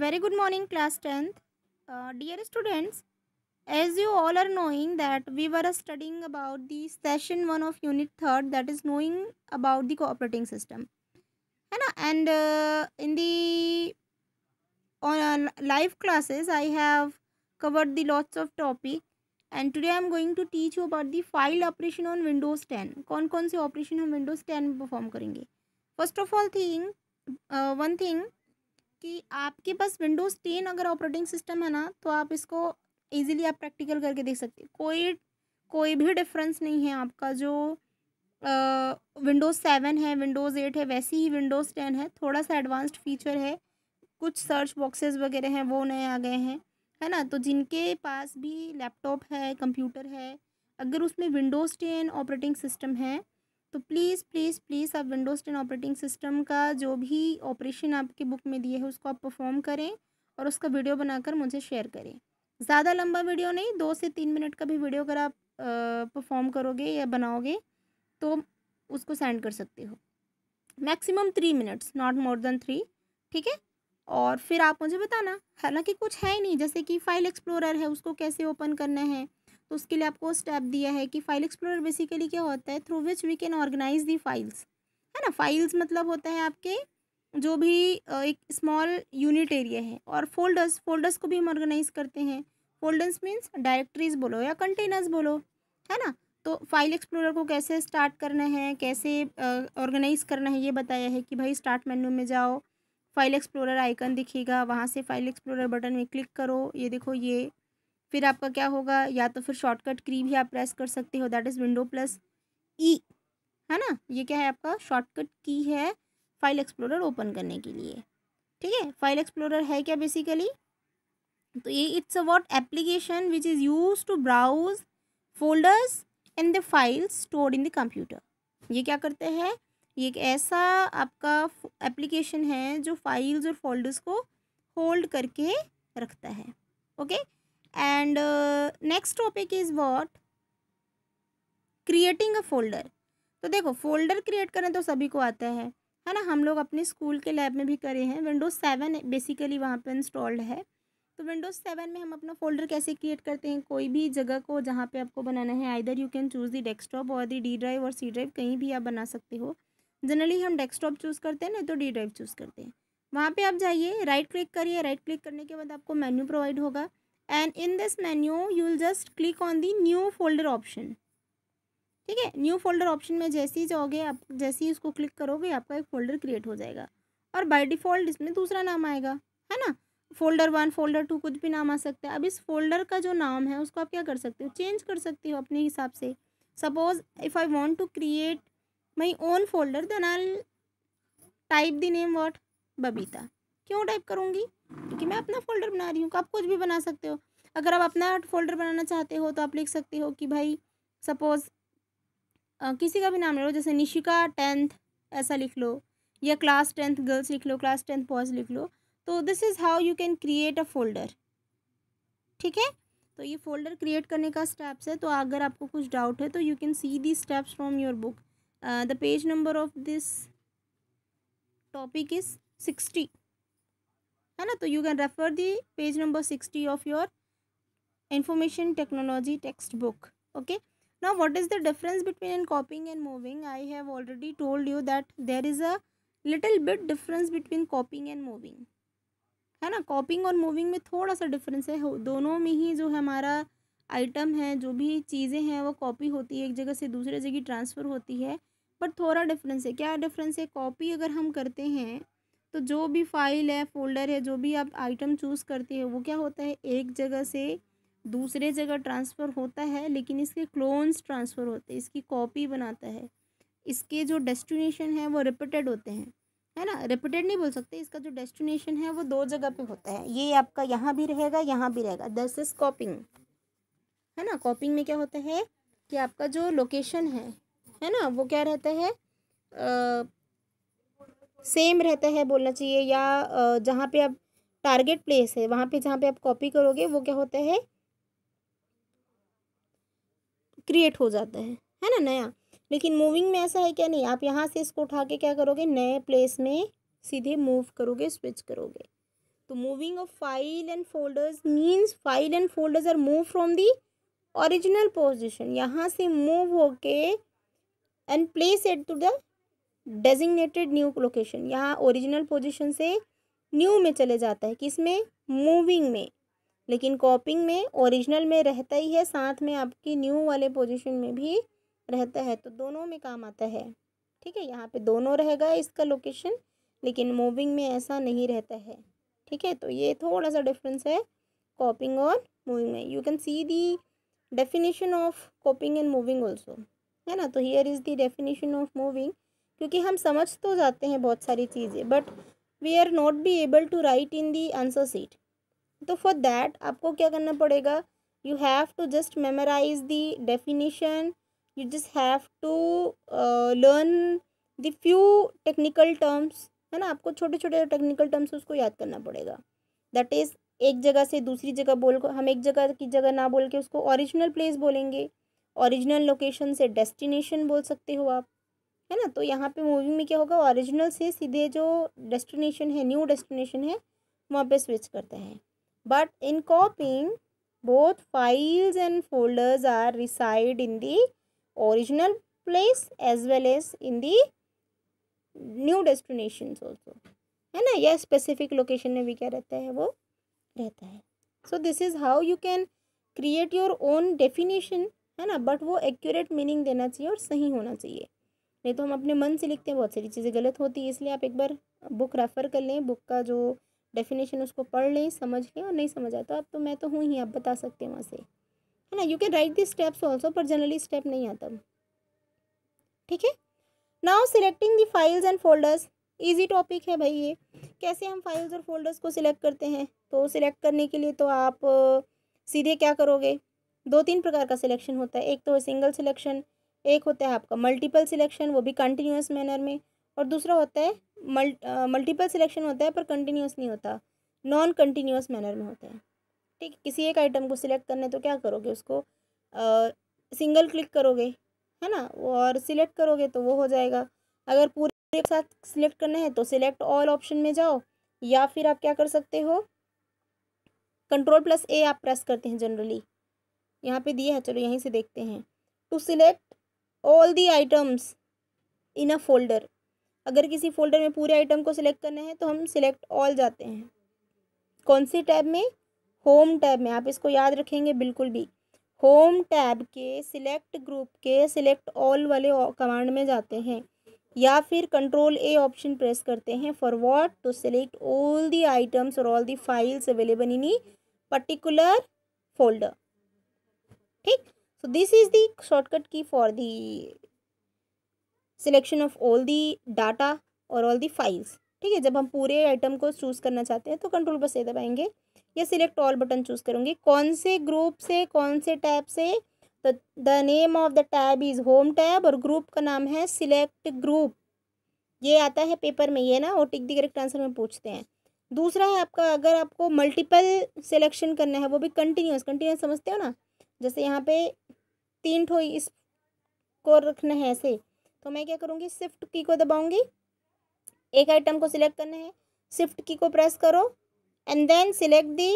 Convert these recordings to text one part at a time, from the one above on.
Very good morning class 10th. Uh, dear students, as you all are knowing that we were studying about the session 1 of unit 3rd that is knowing about the operating system. And uh, in the on uh, live classes I have covered the lots of topic and today I am going to teach you about the file operation on Windows 10. कौन कौन से operation on Windows 10 perform करेंगे First of all thing, uh, one thing कि आपके पास Windows ten अगर operating system है ना तो आप इसको ईजिली आप प्रैक्टिकल करके देख सकते हैं कोई कोई भी डिफरेंस नहीं है आपका जो विंडोज़ सेवन है विंडोज़ एट है वैसी ही विंडोज़ टेन है थोड़ा सा एडवांस्ड फीचर है कुछ सर्च बॉक्सेस वगैरह हैं वो नए आ गए हैं है ना तो जिनके पास भी लैपटॉप है कंप्यूटर है अगर उसमें विंडोज़ टेन ऑपरेटिंग सिस्टम है तो प्लीज़ प्लीज़ प्लीज़ आप विंडोज़ टेन ऑपरेटिंग सिस्टम का जो भी ऑपरेशन आपके बुक में दिए है उसको आप परफॉर्म करें और उसका वीडियो बनाकर मुझे शेयर करें ज़्यादा लंबा वीडियो नहीं दो से तीन मिनट का भी वीडियो अगर आप परफॉर्म करोगे या बनाओगे तो उसको सेंड कर सकते हो maximum three minutes not more than three ठीक है और फिर आप मुझे बताना हालांकि कुछ है ही नहीं जैसे कि फाइल एक्सप्लोरर है उसको कैसे ओपन करना है तो उसके लिए आपको स्टेप दिया है कि फाइल एक्सप्लोरर बेसिकली क्या होता है through which we can organise the files है ना फाइल्स मतलब होता है आपके जो भी एक स्मॉल यूनिट एरिया है और फोल्डर्स फोल्डर्स को भी हम ऑर्गेनाइज करते हैं फोल्डर्स मीन्स डायरेक्ट्रीज बोलो या कंटेनर्स बोलो है ना तो फाइल एक्सप्लोरर को कैसे स्टार्ट करना है कैसे ऑर्गेनाइज करना है ये बताया है कि भाई स्टार्ट मेन्यू में जाओ फाइल एक्सप्लोरर आइकन दिखेगा वहाँ से फाइल एक्सप्लोरर बटन में क्लिक करो ये देखो ये फिर आपका क्या होगा या तो फिर शॉर्टकट क्री भी आप प्रेस कर सकते हो that is window plus E है ना ये क्या है आपका शॉर्टकट की है फाइल एक्सप्लोरर ओपन करने के लिए ठीक है फाइल एक्सप्लोरर है क्या बेसिकली तो ये it's about application which is use to browse folders and the files stored in the computer ये क्या करते हैं ये एक ऐसा आपका एप्लीकेशन है जो फाइल्स और फोल्डर्स को होल्ड करके रखता है okay okay? And next topic is what creating a folder तो देखो फोल्डर क्रिएट करें तो सभी को आता है है ना हम लोग अपने स्कूल के लैब में भी करे हैं विंडोज़ सेवन बेसिकली वहाँ पे इंस्टॉल्ड है तो विंडोज़ सेवन में हम अपना फोल्डर कैसे क्रिएट करते हैं कोई भी जगह को जहाँ पे आपको बनाना है either you can choose the desktop और दी डी ड्राइव और सी ड्राइव कहीं भी आप बना सकते हो जनरली हम डेस्कटॉप चूज़ करते हैं नहीं तो डी ड्राइव चूज़ करते हैं वहाँ पर आप जाइए राइट क्लिक करिए राइट क्लिक करने के बाद आपको मेन्यू प्रोवाइड होगा and in this menu you will just click on the new folder option ठीक है न्यू फोल्डर ऑप्शन में जैसे ही जाओगे आप जैसे ही उसको क्लिक करोगे आपका एक फोल्डर क्रिएट हो जाएगा और बाय डिफ़ॉल्ट इसमें दूसरा नाम आएगा है ना फोल्डर वन फोल्डर टू कुछ भी नाम आ सकता है अब इस फोल्डर का जो नाम है उसको आप क्या कर सकते हो चेंज कर सकते हो अपने हिसाब से suppose if I want to create my own folder then I type the name what Babita क्यों टाइप करूँगी क्योंकि मैं अपना फोल्डर बना रही हूँ तो आप कुछ भी बना सकते हो अगर आप अपना फोल्डर बनाना चाहते हो तो आप लिख सकते हो कि भाई सपोज़ किसी का भी नाम ले लो जैसे निशिका टेंथ ऐसा लिख लो या क्लास टेंथ गर्ल्स लिख लो क्लास टेंथ बॉयज़ लिख लो तो this is how you can create a folder ठीक है तो ये फोल्डर क्रिएट करने का स्टेप्स है तो अगर आपको कुछ डाउट है तो you can see the steps from your book the page number of this topic is sixty है ना तो you can refer the page number sixty of your information technology text book okay now what is the difference between in copying and moving I have already told you that there is a little bit difference between copying and moving है ना कॉपिंग और moving में थोड़ा सा difference है दोनों में ही जो हमारा आइटम है जो भी चीज़ें हैं वो कॉपी होती है एक जगह से दूसरे जगह ट्रांसफ़र होती है बट थोड़ा डिफरेंस है क्या डिफरेंस है कॉपी अगर हम करते हैं तो जो भी फाइल है फोल्डर है जो भी आप आइटम चूज़ करते हैं वो क्या होता है एक जगह से दूसरे जगह ट्रांसफ़र होता है लेकिन इसके क्लोन्स ट्रांसफ़र होते हैं इसकी कॉपी बनाता है इसके जो डेस्टिनेशन है वो रिपीटेड होते हैं है ना रिपीटेड नहीं बोल सकते इसका जो डेस्टिनेशन है वो दो जगह पे होता है ये आपका यहाँ भी रहेगा यहाँ भी रहेगा दस इज कॉपिंग है ना कॉपिंग में क्या होता है कि आपका जो लोकेशन है है ना वो क्या रहता है आ, सेम रहता है बोलना चाहिए या जहाँ पे आप टारगेट प्लेस है वहाँ पे जहाँ पे आप कॉपी करोगे वो क्या होता है क्रिएट हो जाता है है ना नया लेकिन मूविंग में ऐसा है क्या नहीं आप यहाँ से इसको उठा के क्या करोगे नए प्लेस में सीधे मूव करोगे स्विच करोगे तो moving of file and folders means file and folders are move from the original position यहाँ से मूव होके and place at to the designated new location यहाँ ओरिजिनल पोजिशन से न्यू में चले जाता है में मूविंग में लेकिन कॉपिंग में ओरिजिनल में रहता ही है साथ में आपकी न्यू वाले पोजिशन में भी रहता है तो दोनों में काम आता है ठीक है यहाँ पे दोनों रहेगा इसका लोकेशन लेकिन मूविंग में ऐसा नहीं रहता है ठीक है तो ये थोड़ा सा डिफरेंस है कॉपिंग और मूविंग में you can see the definition of copying and moving also है ना तो here is the definition of moving क्योंकि हम समझ तो जाते हैं बहुत सारी चीज़ें but we are not be able to write in the answer sheet तो फॉर दैट आपको क्या करना पड़ेगा you have to just memorise the definition you just have to learn the few technical terms है ना आपको छोटे छोटे टेक्निकल टर्म्स उसको याद करना पड़ेगा दैट इज़ एक जगह से दूसरी जगह बोल हम एक जगह की जगह ना बोल के उसको ओरिजिनल प्लेस बोलेंगे ओरिजिनल लोकेशन से डेस्टिनेशन बोल सकते हो आप है ना तो यहाँ पे मूवी में क्या होगा ओरिजिनल से सीधे जो डेस्टिनेशन है न्यू डेस्टिनेशन है वहाँ पे स्विच करता है but in copying both files and folders are reside in the original place as well as in the new destination also है ना यह स्पेसिफिक लोकेशन में भी क्या रहता है वो रहता है so this is how you can create your own definition है ना बट वो एक्यूरेट मीनिंग देना चाहिए और सही होना चाहिए नहीं तो हम अपने मन से लिखते हैं बहुत सारी चीज़ें गलत होती है इसलिए आप एक बार बुक रेफ़र कर लें बुक का जो डेफिनेशन उसको पढ़ लें समझ लें और नहीं समझ आता तो आप तो मैं तो हूँ ही आप बता सकते हैं वहाँ से है ना you can write this steps also पर जनरली स्टेप नहीं आता ठीक है now selecting the files and folders easy topic है भाई ये कैसे हम फाइल्स और फोल्डर्स को सिलेक्ट करते हैं तो सिलेक्ट करने के लिए तो आप सीधे क्या करोगे दो तीन प्रकार का सिलेक्शन होता है एक तो सिंगल सिलेक्शन एक होता है आपका मल्टीपल सिलेक्शन वो भी कंटिन्यूस मैनर में और दूसरा होता है मल्टीपल सिलेक्शन होता है पर कंटिन्यूस नहीं होता नॉन कंटिन्यूस मैनर में होता है ठीक किसी एक आइटम को सिलेक्ट करने तो क्या करोगे उसको सिंगल क्लिक करोगे है ना और सिलेक्ट करोगे तो वो हो जाएगा अगर पूरे एक साथ सिलेक्ट करना है तो सिलेक्ट ऑल ऑप्शन में जाओ या फिर आप क्या कर सकते हो कंट्रोल प्लस ए आप प्रेस करते हैं जनरली यहाँ पे दिया है चलो यहीं से देखते हैं to select all the items in a folder अगर किसी फोल्डर में पूरे आइटम को सिलेक्ट करना है तो हम सिलेक्ट ऑल जाते हैं कौन सी टैब में होम टैब में आप इसको याद रखेंगे बिल्कुल भी होम टैब के सिलेक्ट ग्रुप के सिलेक्ट ऑल वाले कमांड में जाते हैं या फिर कंट्रोल ए ऑप्शन प्रेस करते हैं for what to select all the items और all the files available in a particular folder ठीक so this is the shortcut key for the selection of all the data और all the files ठीक है जब हम पूरे item को choose करना चाहते हैं तो कंट्रोल बस ए दबाएंगे या सिलेक्ट ऑल बटन चूज़ करूँगी कौन से ग्रुप से कौन से टैब से तो the name of the tab is home tab और ग्रुप का नाम है सिलेक्ट ग्रुप ये आता है पेपर में ये ना और टिक दी करेक्ट आंसर में पूछते हैं दूसरा है आपका अगर आपको मल्टीपल सिलेक्शन करना है वो भी कंटिन्यूस कंटिन्यूस समझते हो ना जैसे यहाँ पे तीन ठो इसको रखना है ऐसे तो मैं क्या करूँगी शिफ्ट की को दबाऊँगी एक आइटम को सिलेक्ट करना है शिफ्ट की को प्रेस करो and then select the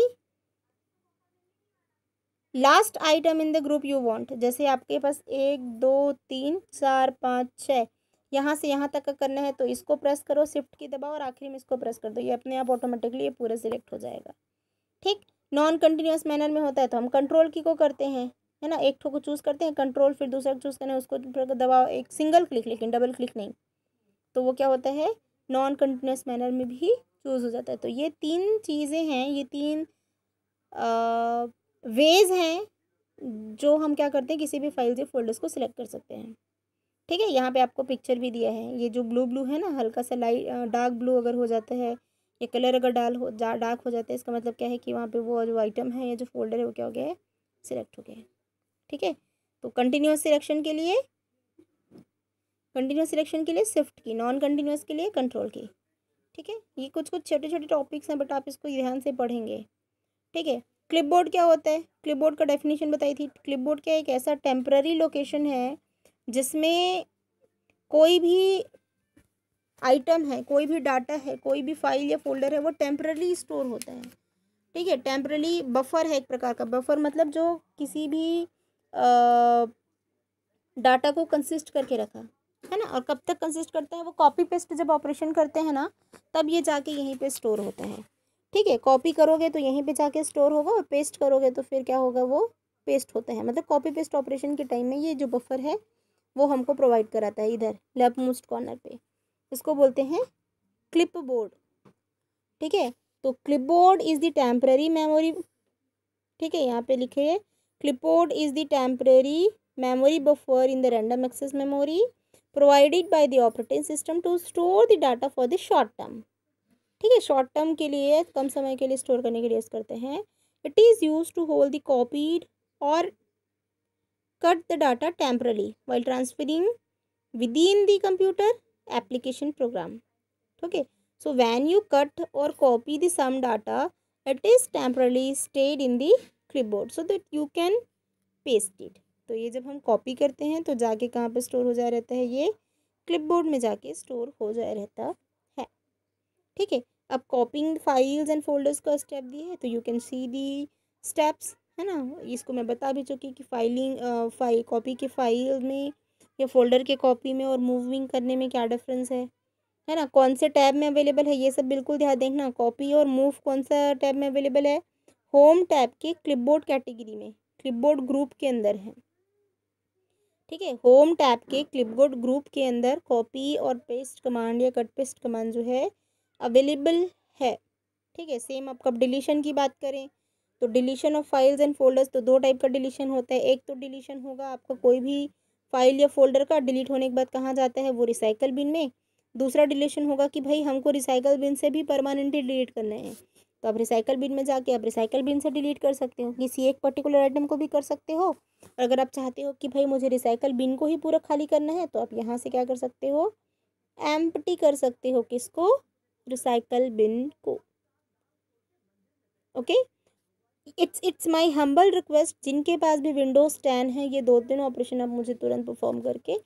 last item in the group you want जैसे आपके पास एक दो तीन चार पाँच छः यहाँ से यहाँ तक का करना है तो इसको प्रेस करो शिफ्ट की दबाओ और आखिरी में इसको प्रेस कर दो ये अपने आप ऑटोमेटिकली ये पूरा सिलेक्ट हो जाएगा ठीक नॉन कंटिन्यूस मैनर में होता है तो हम कंट्रोल की को करते हैं है ना एक ठो को चूज़ करते हैं कंट्रोल फिर दूसरा चूज़ करें उसको दबाओ एक सिंगल क्लिक लेकिन डबल क्लिक नहीं तो वो क्या होता है नॉन कंटिन्यूस मैनर में भी चूज़ हो जाता है तो ये तीन चीज़ें हैं ये तीन आ, वेज हैं जो हम क्या करते हैं किसी भी फाइल से फोल्डर्स को सिलेक्ट कर सकते हैं ठीक है यहाँ पे आपको पिक्चर भी दिया है ये जो ब्लू ब्लू है ना हल्का सा लाइट डार्क ब्लू अगर हो जाता है ये कलर अगर डाल हो डार्क हो जाता है इसका मतलब क्या है कि वहाँ पे वो जो आइटम है या जो फोल्डर है वो क्या हो गया है सिलेक्ट हो गया है ठीक है तो कंटिन्यूस सिलेक्शन के लिए कंटिन्यूस सिलेक्शन के लिए स्विफ्ट की नॉन कंटिन्यूस के लिए कंट्रोल की ठीक है ये कुछ कुछ छोटे छोटे टॉपिक्स हैं बट आप इसको ध्यान से पढ़ेंगे ठीक है क्लिपबोर्ड क्या होता है क्लिपबोर्ड का डेफिनेशन बताई थी क्लिपबोर्ड क्या एक ऐसा टेम्प्ररी लोकेशन है जिसमें कोई भी आइटम है कोई भी डाटा है कोई भी फाइल या फोल्डर है वो टेम्प्ररी स्टोर होता है ठीक है टेम्प्ररी बफर है एक प्रकार का बफर मतलब जो किसी भी डाटा को कंसिस्ट करके रखा है ना और कब तक कंसिस्ट करते हैं वो कॉपी पेस्ट जब ऑपरेशन करते हैं ना तब ये जाके यहीं पे स्टोर होता है ठीक है कॉपी करोगे तो यहीं पे जाके स्टोर होगा और पेस्ट करोगे तो फिर क्या होगा वो पेस्ट होता है मतलब कॉपी पेस्ट ऑपरेशन के टाइम में ये जो बफर है वो हमको प्रोवाइड कराता है इधर लेफ्ट मोस्ट कॉर्नर पर इसको बोलते हैं क्लिप बोर्ड ठीक है तो clipboard is the temporary memory ठीक है यहाँ पर लिखे clipboard is the temporary memory buffer in the random access memory provided by the operating system to store the data for the short term ठीक है शॉर्ट टर्म के लिए कम समय के लिए स्टोर करने के लिए यूज़ करते हैं it is use to hold the copied और cut the data temporarily while transferring within the computer application program okay so when you cut और copy the some data it is temporarily stayed in the clipboard so that you can paste it तो ये जब हम copy करते हैं तो जाके कहाँ पे स्टोर हो जाया रहता है ये क्लिपबोर्ड में जाके स्टोर हो जाया रहता है ठीक है अब कॉपिंग फाइल्स एंड फोल्डर्स का स्टेप दिए है तो you can see the steps है ना इसको मैं बता भी चुकी कि फाइलिंग फाइल कॉपी के फाइल में या फोल्डर के कॉपी में और मूविंग करने में क्या डिफरेंस है है ना कौन से टैब में अवेलेबल है ये सब बिल्कुल ध्यान देखना कॉपी और मूव कौन सा टैब में अवेलेबल है होम टैब के क्लिपबोर्ड कैटेगरी में क्लिपबोर्ड ग्रुप के अंदर है ठीक है होम टैब के क्लिपबोर्ड ग्रुप के अंदर कॉपी और पेस्ट कमांड या कट पेस्ट कमांड जो है अवेलेबल है ठीक है सेम आप कब डिलीशन की बात करें तो deletion of files and folders तो दो टाइप का डिलीशन होता है एक तो डिलीशन होगा आपका कोई भी फाइल या फोल्डर का डिलीट होने के बाद कहाँ जाता है वो रिसाइकल बिन में दूसरा डिलीशन होगा कि भाई हमको रिसाइकल बिन से भी परमानेंटली डिलीट करना है तो आप रिसाइकल बिन में जाके आप रिसाइकल बिन से डिलीट कर सकते हो किसी एक पर्टिकुलर आइटम को भी कर सकते हो और अगर आप चाहते हो कि भाई मुझे रिसाइकल बिन को ही पूरा खाली करना है तो आप यहाँ से क्या कर सकते हो एम्पटी कर सकते हो किसको रिसाइकल बिन को okay it's it's my humble request जिनके पास भी विंडोज़ टेन है ये दो तीन ऑपरेशन आप मुझे तुरंत परफॉर्म करके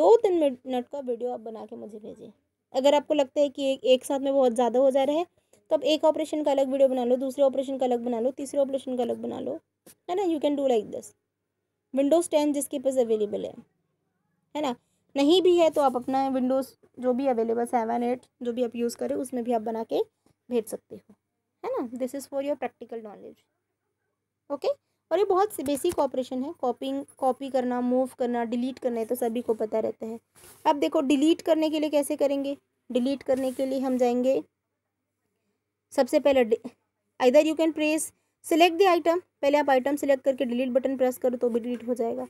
दो तीन मिनट का वीडियो आप बना के मुझे भेजें अगर आपको लगता है कि एक एक साथ में बहुत ज़्यादा हो जा रहा है तब एक ऑपरेशन का अलग वीडियो बना लो दूसरे ऑपरेशन का अलग बना लो तीसरे ऑपरेशन का अलग बना लो है ना you can do like this Windows ten जिसके पास अवेलेबल है है ना नहीं भी है तो आप अपना विंडोज़ जो भी अवेलेबल सेवन एट जो भी आप यूज़ करें उसमें भी आप बना के भेज सकते हो है ना this is for your practical knowledge okay और ये बहुत से बेसिक ऑपरेशन है कॉपिंग कॉपी करना मूव करना डिलीट करना है तो सभी को पता रहता है अब देखो डिलीट करने के लिए कैसे करेंगे डिलीट करने के लिए हम जाएंगे सबसे पहले इधर you can press select the item पहले आप आइटम सेलेक्ट करके डिलीट बटन प्रेस करो तो भी डिलीट हो जाएगा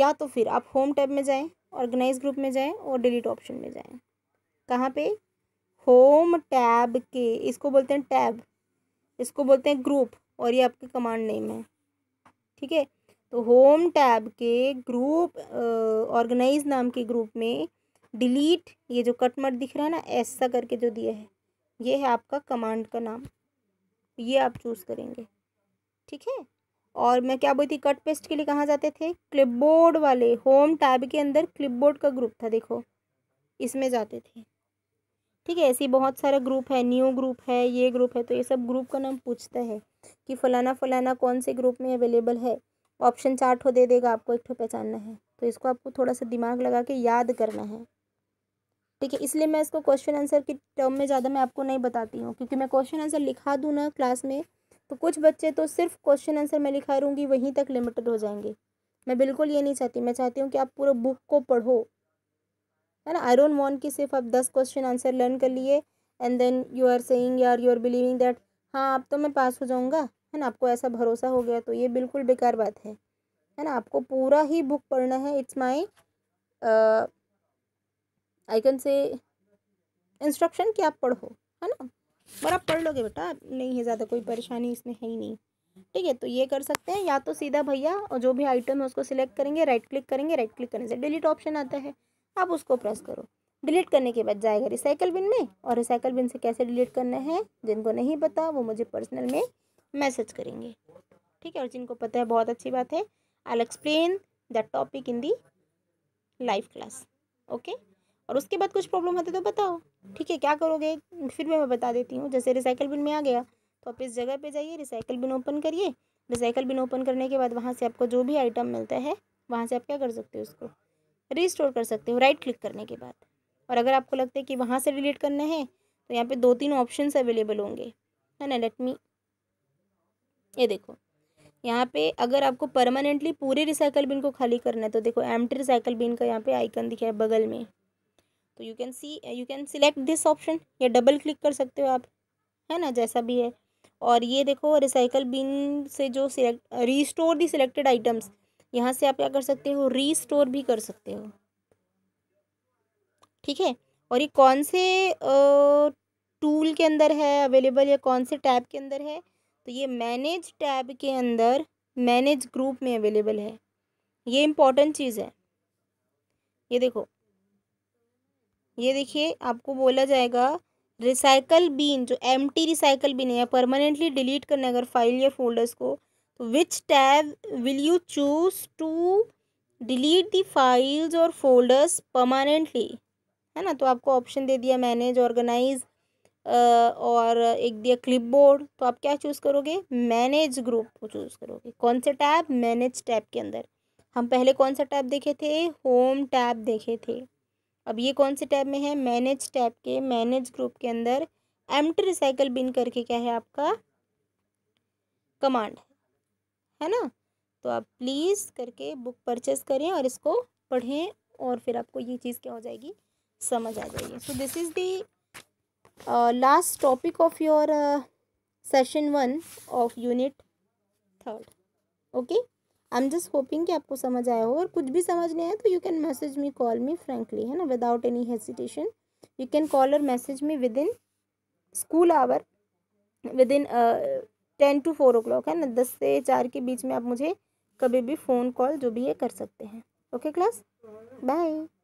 या तो फिर आप होम टैब में जाएं ऑर्गेनाइज ग्रुप में जाएं और डिलीट ऑप्शन में जाएं कहाँ पे होम टैब के इसको बोलते हैं टैब इसको बोलते हैं ग्रुप और ये आपके कमांड नेम है ठीक है तो होम टैब के ग्रुप ऑर्गेनाइज नाम के ग्रुप में डिलीट ये जो कट मट दिख रहा है ना ऐसा करके जो दिया है ये है आपका कमांड का नाम ये आप चूज़ करेंगे ठीक है और मैं क्या बोलती कट पेस्ट के लिए कहाँ जाते थे क्लिपबोर्ड वाले होम टैब के अंदर क्लिपबोर्ड का ग्रुप था देखो इसमें जाते थे ठीक है ऐसे बहुत सारा ग्रुप है न्यू ग्रुप है ये ग्रुप है तो ये सब ग्रुप का नाम पूछता है कि फ़लाना फ़लाना कौन से ग्रुप में अवेलेबल है ऑप्शन चार्ट हो दे देगा आपको एक ठो पहचानना है तो इसको आपको थोड़ा सा दिमाग लगा के याद करना है ठीक है इसलिए मैं इसको क्वेश्चन आंसर की टर्म में ज़्यादा मैं आपको नहीं बताती हूँ क्योंकि मैं क्वेश्चन आंसर लिखा दूँ ना क्लास में तो कुछ बच्चे तो सिर्फ क्वेश्चन आंसर मैं लिखा रहूँगी वहीं तक लिमिटेड हो जाएंगे मैं बिल्कुल ये नहीं चाहती मैं चाहती हूँ कि आप पूरे बुक को पढ़ो है ना आई डोंट वॉन्ट कि सिर्फ आप दस क्वेश्चन आंसर लर्न कर लिए and then you are saying यार यू आर बिलीविंग दैट हाँ आप तो मैं पास हो जाऊँगा है ना आपको ऐसा भरोसा हो गया तो ये बिल्कुल बेकार बात है है ना आपको पूरा ही बुक पढ़ना है it's my I can say instruction कि आप पढ़ो है ना पर आप पढ़ लोगे बेटा नहीं है ज़्यादा कोई परेशानी इसमें है ही नहीं ठीक है तो ये कर सकते हैं या तो सीधा भैया और जो भी आइटम है उसको सिलेक्ट करेंगे राइट क्लिक करेंगे राइट क्लिक करने से डिलीट ऑप्शन आता है आप उसको प्रेस करो डिलीट करने के बाद जाएगा रिसाइकल बिन में और रिसाइकल बिन से कैसे डिलीट करना है जिनको नहीं पता वो मुझे पर्सनल में मैसेज करेंगे ठीक है और जिनको पता है बहुत अच्छी बात है I explain the topic in the live class okay और उसके बाद कुछ प्रॉब्लम आती तो बताओ ठीक है क्या करोगे फिर मैं बता देती हूँ जैसे रिसाइकल बिन में आ गया तो आप इस जगह पर जाइए रिसाइकल बिन ओपन करिए रिसाइकल बिन ओपन करने के बाद वहाँ से आपको जो भी आइटम मिलता है वहाँ से आप क्या कर सकते हो उसको रिस्टोर कर सकते हो राइट क्लिक करने के बाद और अगर आपको लगता है कि वहाँ से डिलीट करना है तो यहाँ पे दो तीन ऑप्शंस अवेलेबल होंगे है ना लेट मी ये देखो यहाँ पे अगर आपको परमानेंटली पूरे रिसाइकल बिन को खाली करना है तो देखो एम्प्टी रिसाइकल बिन का यहाँ पे आइकन दिखा है बगल में तो you can see you can select this option या डबल क्लिक कर सकते हो आप है ना जैसा भी है और ये देखो रिसाइकल बिन से जो select restore the selected items यहाँ से आप क्या कर सकते हो रीस्टोर भी कर सकते हो ठीक है और ये कौन से टूल के अंदर है अवेलेबल या कौन से टैब के अंदर है तो ये मैनेज टैब के अंदर मैनेज ग्रुप में अवेलेबल है ये इम्पॉर्टेंट चीज़ है ये देखो ये देखिए आपको बोला जाएगा रिसाइकल बीन जो एम टी रिसाइकल बीन है या परमानेंटली डिलीट करना है अगर फाइल या फोल्डर्स को तो which tab will you choose to delete the files और फोल्डर्स परमानेंटली है ना तो आपको ऑप्शन दे दिया मैनेज ऑर्गेनाइज और एक दिया क्लिपबोर्ड तो आप क्या चूज़ करोगे मैनेज ग्रुप को चूज़ करोगे कौन से टैब मैनेज टैब के अंदर हम पहले कौन सा टैब देखे थे होम टैब देखे थे अब ये कौन से टैब में है मैनेज टैब के मैनेज ग्रुप के अंदर एम टी रिसाइकल बिन करके क्या है आपका कमांड है ना तो आप प्लीज़ करके बुक परचेस करें और इसको पढ़ें और फिर आपको ये चीज़ क्या हो जाएगी समझ आ जाएगी so this is the last topic of your session one of unit third okay I am just hoping कि आपको समझ आया हो और कुछ भी समझ नहीं आया तो you can message me call me frankly है ना without any hesitation you can call और message me within school hour within ten to four o'clock है ना दस से चार के बीच में आप मुझे कभी भी फ़ोन कॉल जो भी है कर सकते हैं ओके क्लास बाय